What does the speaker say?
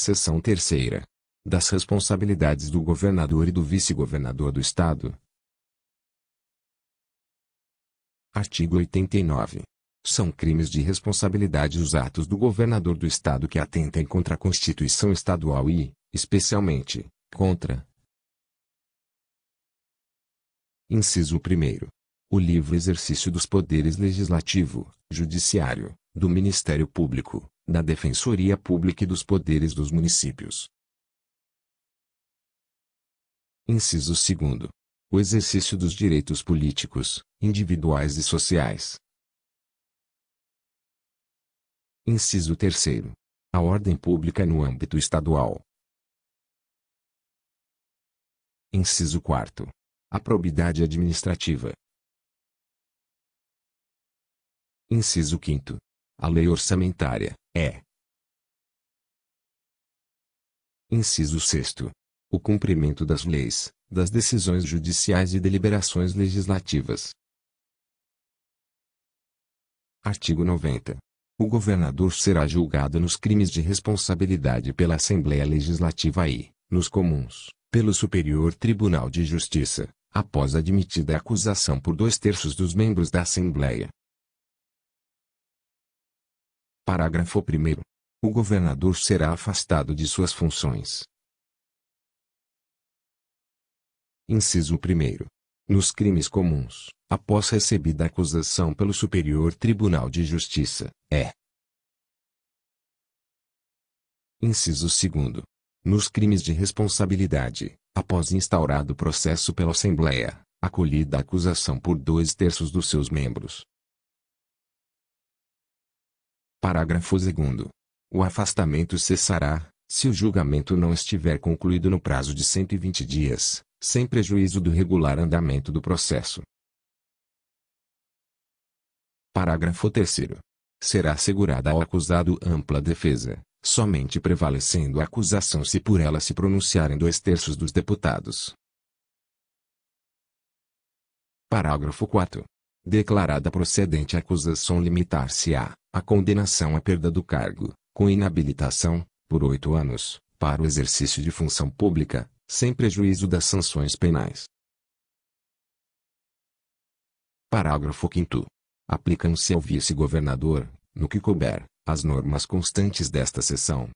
Seção terceira. Das responsabilidades do governador e do vice-governador do Estado. Artigo 89. São crimes de responsabilidade os atos do governador do Estado que atentem contra a Constituição Estadual e, especialmente, contra. Inciso 1. O livre exercício dos poderes legislativo, judiciário, do Ministério Público, da Defensoria Pública e dos Poderes dos Municípios. Inciso 2. O exercício dos direitos políticos, individuais e sociais. Inciso 3. A ordem pública no âmbito estadual. Inciso 4. A probidade administrativa. Inciso 5. A lei orçamentária é. Inciso 6. O cumprimento das leis, das decisões judiciais e deliberações legislativas. Artigo 90. O governador será julgado nos crimes de responsabilidade pela Assembleia Legislativa e, nos comuns, pelo Superior Tribunal de Justiça, após admitida a acusação por dois terços dos membros da Assembleia. Parágrafo 1 O governador será afastado de suas funções. Inciso 1 Nos crimes comuns, após recebida a acusação pelo Superior Tribunal de Justiça, é. Inciso 2 Nos crimes de responsabilidade, após instaurado o processo pela Assembleia, acolhida a acusação por dois terços dos seus membros, Parágrafo 2 O afastamento cessará, se o julgamento não estiver concluído no prazo de 120 dias, sem prejuízo do regular andamento do processo. Parágrafo 3 Será assegurada ao acusado ampla defesa, somente prevalecendo a acusação se por ela se pronunciarem dois terços dos deputados. Parágrafo 4 Declarada procedente a acusação limitar-se-á, a condenação à é perda do cargo, com inabilitação, por oito anos, para o exercício de função pública, sem prejuízo das sanções penais. Parágrafo 5. Aplicam-se ao vice-governador, no que couber, as normas constantes desta sessão.